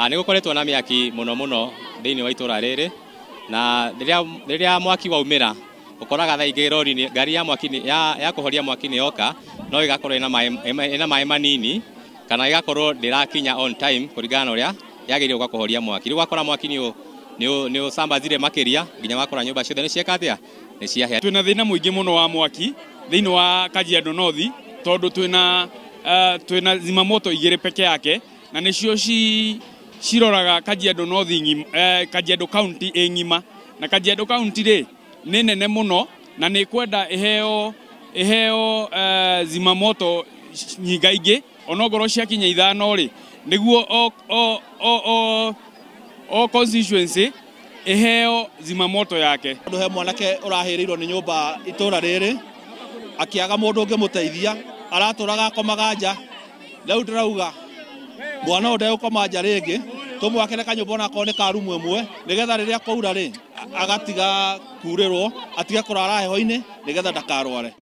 Ah, nä gå koretwo na mä aki må no må no thä inä wa itå ra rä rä na rä rä a mwaki waumä ra ukoraga koraga tha ngari ya, ya, ya kå horia mwaki nä yoka no ä ina ä maä manini kana ä gakorwo ndä rakinya kå ringana na å rä a yagä rä horia mwaki rä u wakora mwaki nä å sambazire makä ria nginya wakora nyå mba ciothe nä cieka atä a nä ciahea twä na thä na må ingä må no wa mwaki thä inä wa kajiando nothi tondå twä na uh, eh, zimamoto igä rä peke yake na nä ci ciroraga kajiado north eh, kajiado county ä ng'ima na kajiado county rä nä nene må no na nä kwenda iheo iheo eh, zimamoto nyinga ingä onongorwo ciakinya ithano rä niguo o, o, o, o, o constituency iheo zimamoto yake ndo he mwanake urahirirwo ni nyumba itura riri akiaga mundu ungimuteithia araturaga komaganja nja riu ndĩrauga mwana å ndegå koma nja rä ngä tå mwakä kanyå mba onakorwo nä karumu ä mwe nä getha rä rä a kwaura rä agatiga kurä rwo atige kå heho-inä nä getha ndakarware